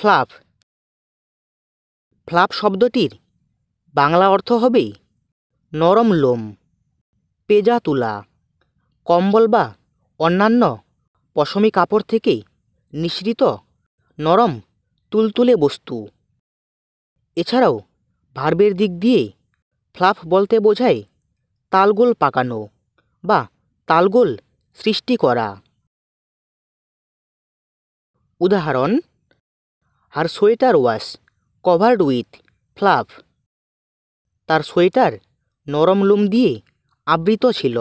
flap flap শব্দটির বাংলা অর্থ হবে নরম লোম পেজা তুলা কম্বল বা অন্যান্য পশমি কাপড় থেকে নিঃসৃত নরম তুলতুলে বস্তু এছাড়াও ভার্বের দিক দিয়ে ফ্লাফ বলতে বোঝায় তালগোল পাকানো বা তালগোল সৃষ্টি করা উদাহরণ আর sweater was covered with fluff তার সোয়েটার নরম লোম দিয়ে আবৃত ছিল